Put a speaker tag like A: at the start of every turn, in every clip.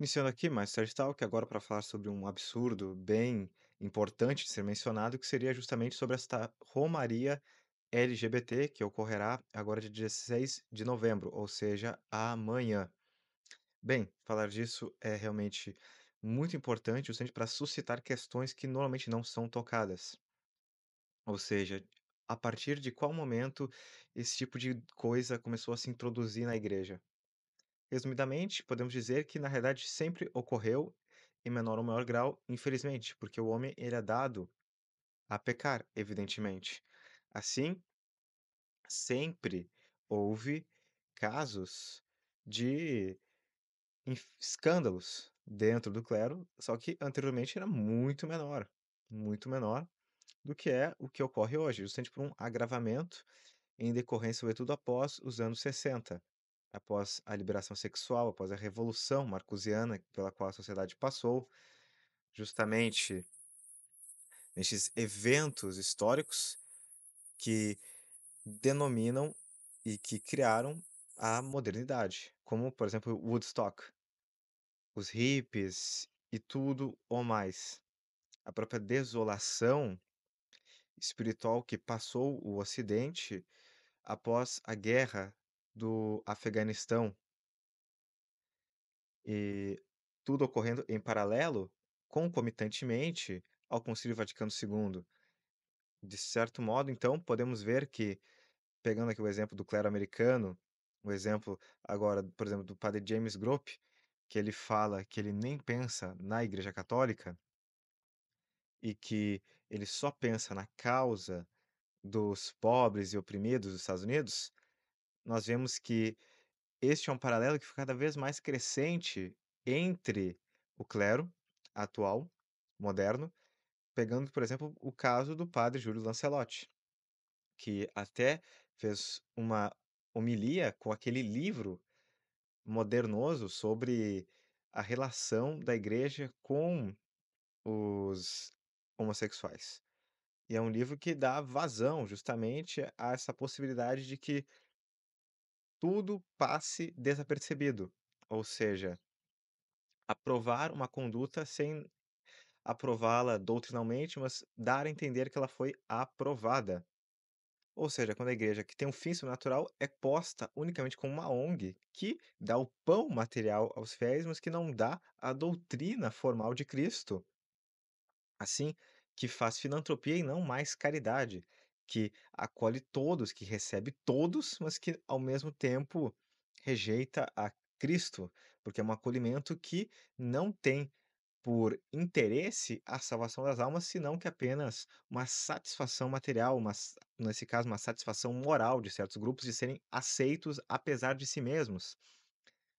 A: Iniciando aqui mais tarde Talk, agora para falar sobre um absurdo bem importante de ser mencionado, que seria justamente sobre esta Romaria LGBT, que ocorrerá agora dia 16 de novembro, ou seja, amanhã. Bem, falar disso é realmente muito importante, justamente para suscitar questões que normalmente não são tocadas. Ou seja, a partir de qual momento esse tipo de coisa começou a se introduzir na igreja? Resumidamente, podemos dizer que na realidade sempre ocorreu, em menor ou maior grau, infelizmente, porque o homem ele é dado a pecar, evidentemente. Assim, sempre houve casos de escândalos dentro do clero, só que anteriormente era muito menor, muito menor do que é o que ocorre hoje, justamente por um agravamento em decorrência, sobretudo após os anos 60, após a liberação sexual, após a revolução marcusiana pela qual a sociedade passou, justamente nesses eventos históricos que denominam e que criaram a modernidade, como, por exemplo, Woodstock, os hippies e tudo ou mais. A própria desolação espiritual que passou o Ocidente após a guerra do Afeganistão e tudo ocorrendo em paralelo, concomitantemente ao Concílio Vaticano II. De certo modo, então, podemos ver que, pegando aqui o exemplo do clero americano, o exemplo agora, por exemplo, do padre James Grope, que ele fala que ele nem pensa na Igreja Católica e que ele só pensa na causa dos pobres e oprimidos dos Estados Unidos, nós vemos que este é um paralelo que fica cada vez mais crescente entre o clero atual, moderno, pegando, por exemplo, o caso do padre Júlio Lancelotti, que até fez uma homilia com aquele livro modernoso sobre a relação da igreja com os homossexuais. E é um livro que dá vazão justamente a essa possibilidade de que tudo passe desapercebido, ou seja, aprovar uma conduta sem aprová-la doutrinalmente, mas dar a entender que ela foi aprovada. Ou seja, quando a igreja que tem um fim sobrenatural é posta unicamente como uma ONG que dá o pão material aos fiéis, mas que não dá a doutrina formal de Cristo. Assim, que faz filantropia e não mais caridade, que acolhe todos, que recebe todos, mas que ao mesmo tempo rejeita a Cristo, porque é um acolhimento que não tem por interesse a salvação das almas, senão que apenas uma satisfação material, uma, nesse caso, uma satisfação moral de certos grupos de serem aceitos apesar de si mesmos,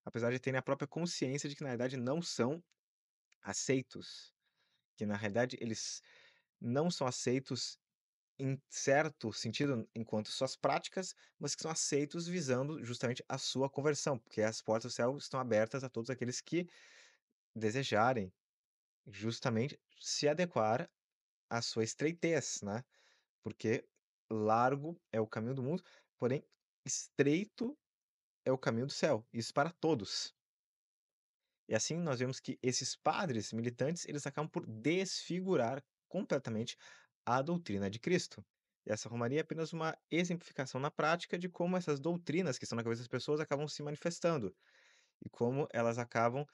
A: apesar de terem a própria consciência de que na verdade não são aceitos, que na realidade eles não são aceitos em certo sentido, enquanto suas práticas, mas que são aceitos visando justamente a sua conversão, porque as portas do céu estão abertas a todos aqueles que desejarem justamente se adequar à sua estreitez, né? Porque largo é o caminho do mundo, porém estreito é o caminho do céu, isso para todos. E assim nós vemos que esses padres militantes, eles acabam por desfigurar completamente a doutrina de Cristo. E essa romaria é apenas uma exemplificação na prática de como essas doutrinas que estão na cabeça das pessoas acabam se manifestando e como elas acabam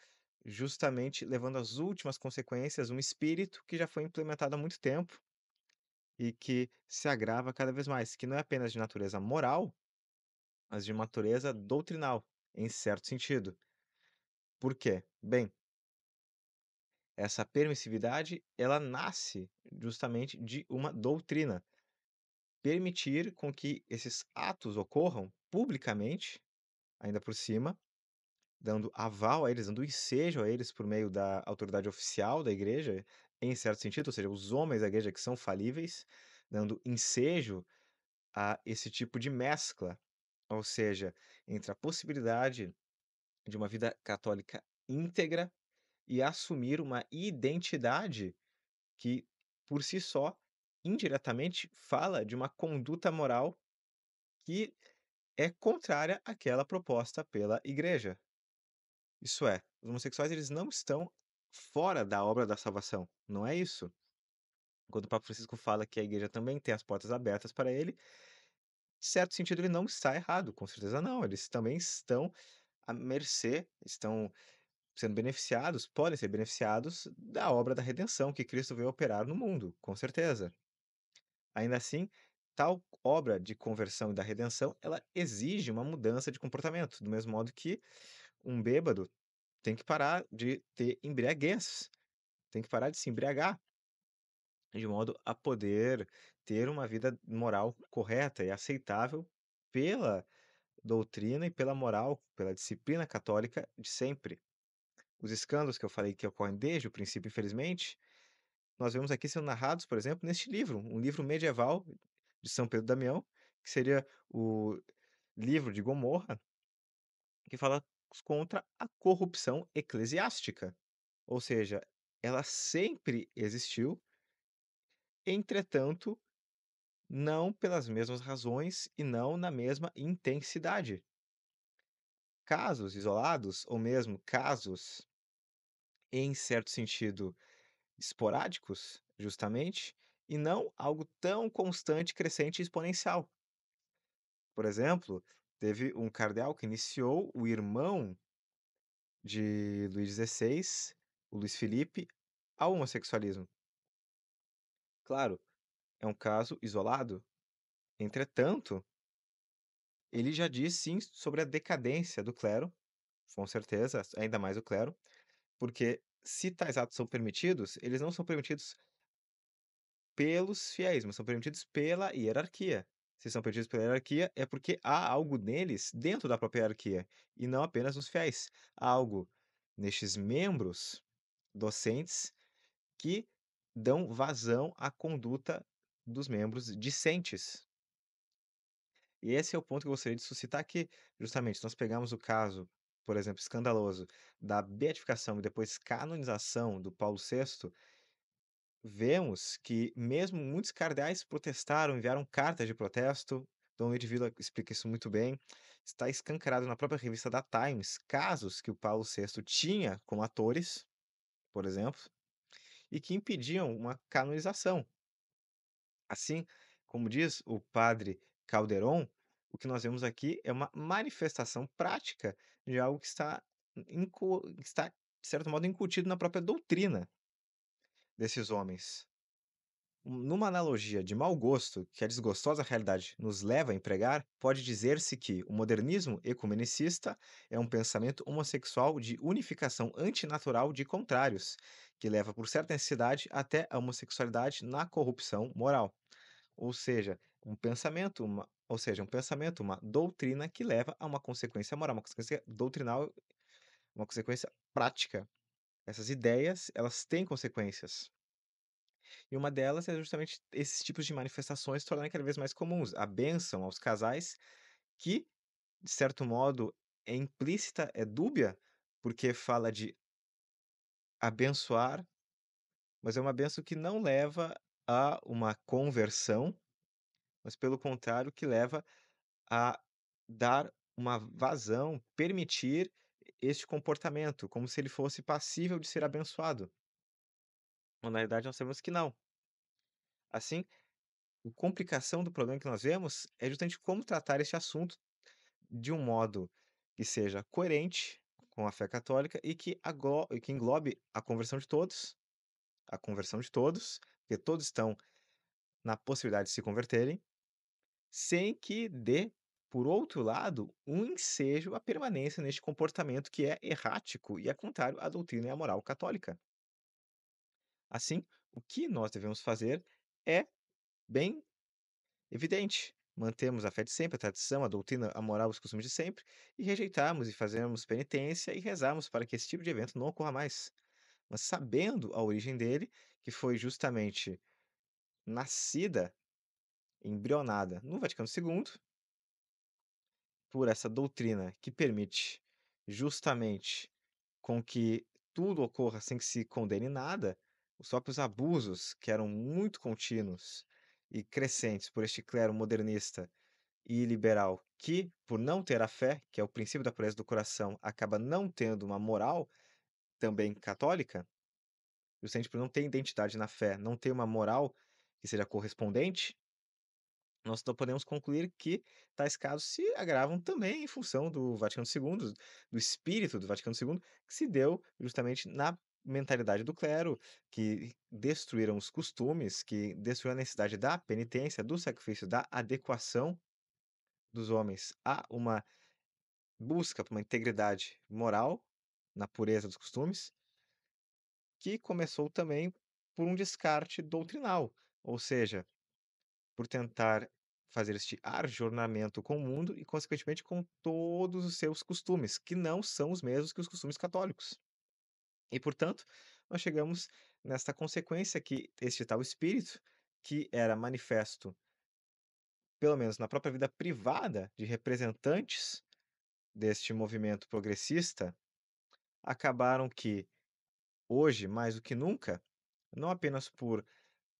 A: justamente levando às últimas consequências um espírito que já foi implementado há muito tempo e que se agrava cada vez mais, que não é apenas de natureza moral, mas de natureza doutrinal, em certo sentido. Por quê? Bem, essa permissividade, ela nasce justamente de uma doutrina. Permitir com que esses atos ocorram publicamente, ainda por cima, dando aval a eles, dando ensejo a eles por meio da autoridade oficial da igreja, em certo sentido, ou seja, os homens da igreja que são falíveis, dando ensejo a esse tipo de mescla, ou seja, entre a possibilidade de uma vida católica íntegra e assumir uma identidade que, por si só, indiretamente fala de uma conduta moral que é contrária àquela proposta pela igreja. Isso é, os homossexuais eles não estão fora da obra da salvação, não é isso? Quando o Papa Francisco fala que a igreja também tem as portas abertas para ele, certo sentido ele não está errado, com certeza não. Eles também estão à mercê, estão sendo beneficiados, podem ser beneficiados da obra da redenção que Cristo veio operar no mundo, com certeza. Ainda assim, tal obra de conversão e da redenção, ela exige uma mudança de comportamento, do mesmo modo que um bêbado tem que parar de ter embriaguez, tem que parar de se embriagar, de modo a poder ter uma vida moral correta e aceitável pela doutrina e pela moral, pela disciplina católica de sempre os escândalos que eu falei que ocorrem desde o princípio, infelizmente, nós vemos aqui sendo narrados, por exemplo, neste livro, um livro medieval de São Pedro Damião, que seria o livro de Gomorra, que fala contra a corrupção eclesiástica. Ou seja, ela sempre existiu, entretanto, não pelas mesmas razões e não na mesma intensidade. Casos isolados, ou mesmo casos em certo sentido, esporádicos, justamente, e não algo tão constante, crescente e exponencial. Por exemplo, teve um cardeal que iniciou o irmão de Luís XVI, o Luiz Felipe, ao homossexualismo. Claro, é um caso isolado. Entretanto, ele já diz sim sobre a decadência do clero, com certeza, ainda mais o clero, porque se tais atos são permitidos, eles não são permitidos pelos fiéis, mas são permitidos pela hierarquia. Se são permitidos pela hierarquia, é porque há algo neles dentro da própria hierarquia, e não apenas nos fiéis. Há algo nestes membros docentes que dão vazão à conduta dos membros discentes. E esse é o ponto que eu gostaria de suscitar aqui, justamente. Nós pegamos o caso por exemplo, escandaloso da beatificação e depois canonização do Paulo VI, vemos que mesmo muitos cardeais protestaram, enviaram cartas de protesto. Dom Edvila explica isso muito bem. Está escancarado na própria revista da Times casos que o Paulo VI tinha com atores, por exemplo, e que impediam uma canonização. Assim, como diz o padre Calderon, o que nós vemos aqui é uma manifestação prática de algo que está, que está, de certo modo, incutido na própria doutrina desses homens. Hum, numa analogia de mau gosto que a desgostosa realidade nos leva a empregar, pode dizer-se que o modernismo ecumenicista é um pensamento homossexual de unificação antinatural de contrários, que leva por certa necessidade até a homossexualidade na corrupção moral. Ou seja, um pensamento, uma, ou seja, um pensamento, uma doutrina que leva a uma consequência moral, uma consequência doutrinal, uma consequência prática. Essas ideias, elas têm consequências. E uma delas é justamente esses tipos de manifestações se tornarem cada vez mais comuns. A bênção aos casais, que, de certo modo, é implícita, é dúbia, porque fala de abençoar, mas é uma benção que não leva a uma conversão, mas pelo contrário, que leva a dar uma vazão, permitir este comportamento, como se ele fosse passível de ser abençoado. Mas, na realidade, nós sabemos que não. Assim, a complicação do problema que nós vemos é justamente como tratar este assunto de um modo que seja coerente com a fé católica e que, que englobe a conversão de todos, a conversão de todos, porque todos estão na possibilidade de se converterem, sem que dê, por outro lado, um ensejo à permanência neste comportamento que é errático e é contrário à doutrina e à moral católica. Assim, o que nós devemos fazer é bem evidente. mantemos a fé de sempre, a tradição, a doutrina, a moral, os costumes de sempre, e rejeitamos e fazemos penitência e rezamos para que esse tipo de evento não ocorra mais. Mas sabendo a origem dele, que foi justamente nascida embrionada no Vaticano II por essa doutrina que permite justamente com que tudo ocorra sem que se condene nada, os próprios abusos que eram muito contínuos e crescentes por este clero modernista e liberal que, por não ter a fé, que é o princípio da pureza do coração, acaba não tendo uma moral também católica, justamente por não ter identidade na fé, não ter uma moral que seja correspondente, nós podemos concluir que tais casos se agravam também em função do Vaticano II, do espírito do Vaticano II, que se deu justamente na mentalidade do clero, que destruíram os costumes, que destruíram a necessidade da penitência, do sacrifício, da adequação dos homens a uma busca por uma integridade moral, na pureza dos costumes, que começou também por um descarte doutrinal, ou seja, por tentar fazer este arjornamento com o mundo e, consequentemente, com todos os seus costumes, que não são os mesmos que os costumes católicos. E, portanto, nós chegamos nesta consequência que este tal espírito, que era manifesto, pelo menos na própria vida privada, de representantes deste movimento progressista, acabaram que, hoje mais do que nunca, não apenas por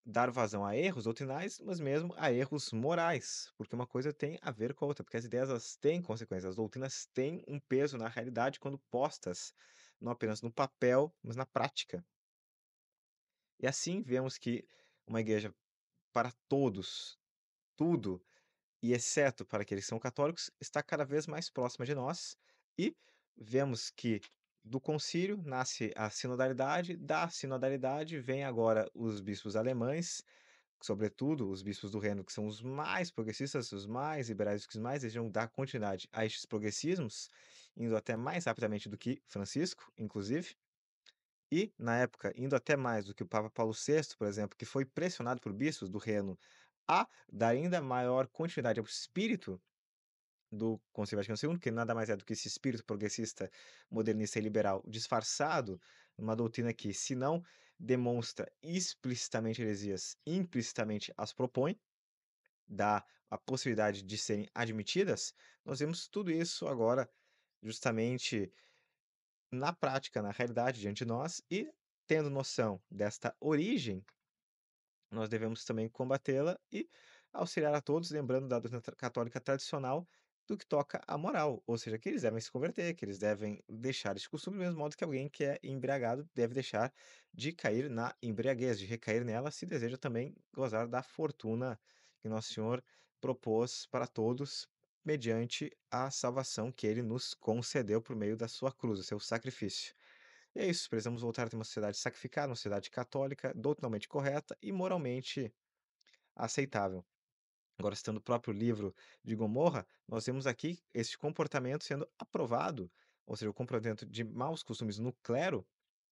A: dar vazão a erros doutrinais, mas mesmo a erros morais, porque uma coisa tem a ver com a outra, porque as ideias elas têm consequências, as doutrinas têm um peso na realidade quando postas, não apenas no papel, mas na prática. E assim vemos que uma igreja para todos, tudo, e exceto para aqueles que são católicos, está cada vez mais próxima de nós e vemos que do concílio nasce a sinodalidade, da sinodalidade vem agora os bispos alemães, sobretudo os bispos do reino que são os mais progressistas, os mais liberais, os mais desejam dar continuidade a estes progressismos, indo até mais rapidamente do que Francisco, inclusive. E, na época, indo até mais do que o Papa Paulo VI, por exemplo, que foi pressionado por bispos do reino a dar ainda maior continuidade ao espírito do Conselho Vaticano II, que nada mais é do que esse espírito progressista, modernista e liberal disfarçado numa doutrina que, se não demonstra explicitamente heresias, implicitamente as propõe, dá a possibilidade de serem admitidas, nós vemos tudo isso agora justamente na prática, na realidade diante de nós e tendo noção desta origem, nós devemos também combatê-la e auxiliar a todos, lembrando da doutrina católica tradicional do que toca à moral, ou seja, que eles devem se converter, que eles devem deixar esse costume, do mesmo modo que alguém que é embriagado deve deixar de cair na embriaguez, de recair nela, se deseja também gozar da fortuna que Nosso Senhor propôs para todos, mediante a salvação que ele nos concedeu por meio da sua cruz, o seu sacrifício. E é isso, precisamos voltar a ter uma sociedade sacrificada, uma sociedade católica, doutrinalmente correta e moralmente aceitável. Agora, citando o próprio livro de Gomorra, nós vemos aqui esse comportamento sendo aprovado, ou seja, o comportamento de maus costumes no clero,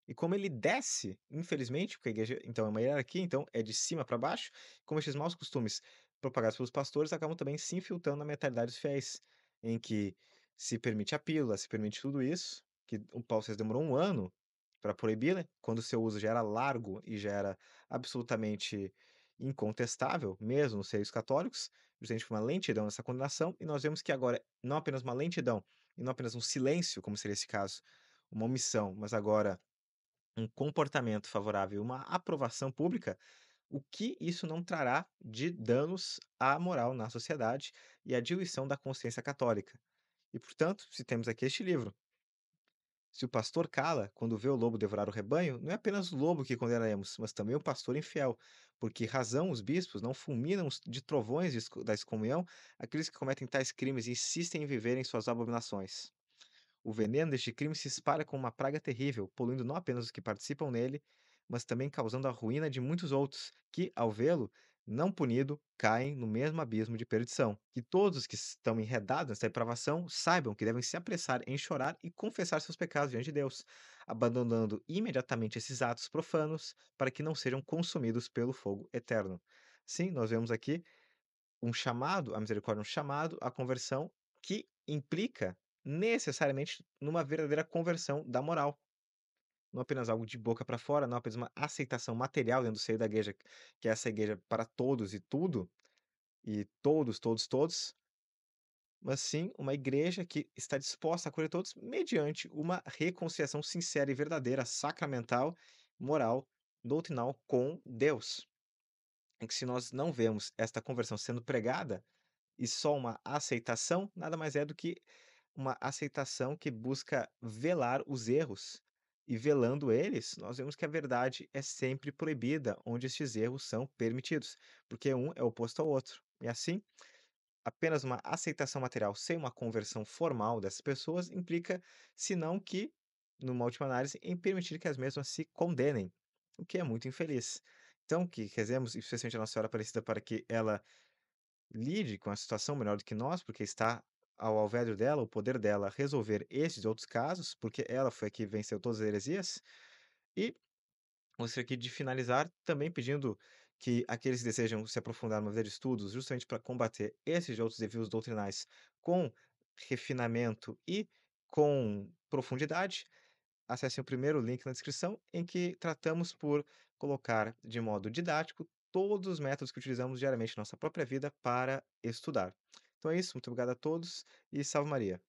A: e como ele desce, infelizmente, porque a igreja então, é uma hierarquia, então é de cima para baixo, como esses maus costumes propagados pelos pastores acabam também se infiltrando na mentalidade dos fiéis, em que se permite a pílula, se permite tudo isso, que o Paulo César demorou um ano para proibir, né? quando seu uso já era largo e já era absolutamente incontestável, mesmo nos seios católicos, justamente por uma lentidão nessa condenação, e nós vemos que agora não apenas uma lentidão, e não apenas um silêncio, como seria esse caso, uma omissão, mas agora um comportamento favorável, uma aprovação pública, o que isso não trará de danos à moral na sociedade e à diluição da consciência católica. E, portanto, se temos aqui este livro, se o pastor cala quando vê o lobo devorar o rebanho, não é apenas o lobo que condenaremos, mas também o pastor infiel, porque razão os bispos não fulminam de trovões da excomunhão aqueles que cometem tais crimes e insistem em viver em suas abominações. O veneno deste crime se espalha como uma praga terrível, poluindo não apenas os que participam nele, mas também causando a ruína de muitos outros que, ao vê-lo, não punido caem no mesmo abismo de perdição. Que todos os que estão enredados nessa depravação saibam que devem se apressar em chorar e confessar seus pecados diante de Deus, abandonando imediatamente esses atos profanos para que não sejam consumidos pelo fogo eterno. Sim, nós vemos aqui um chamado à misericórdia, um chamado à conversão que implica necessariamente numa verdadeira conversão da moral, não apenas algo de boca para fora, não apenas uma aceitação material dentro do seio da igreja, que é essa igreja para todos e tudo, e todos, todos, todos, mas sim uma igreja que está disposta a acolher todos mediante uma reconciliação sincera e verdadeira, sacramental, moral, doutrinal com Deus. Em que se nós não vemos esta conversão sendo pregada e só uma aceitação, nada mais é do que uma aceitação que busca velar os erros e velando eles, nós vemos que a verdade é sempre proibida, onde estes erros são permitidos, porque um é oposto ao outro. E assim, apenas uma aceitação material sem uma conversão formal dessas pessoas implica, senão que, numa última análise, em permitir que as mesmas se condenem, o que é muito infeliz. Então, que queremos especialmente a Nossa Senhora Aparecida, para que ela lide com a situação melhor do que nós, porque está ao alvédio dela, o poder dela, resolver esses e outros casos, porque ela foi a que venceu todas as heresias. E você aqui de finalizar também pedindo que aqueles que desejam se aprofundar no fazer estudos, justamente para combater esses e outros desvios doutrinais com refinamento e com profundidade, acessem o primeiro link na descrição, em que tratamos por colocar de modo didático todos os métodos que utilizamos diariamente na nossa própria vida para estudar. Então é isso, muito obrigado a todos e salve Maria.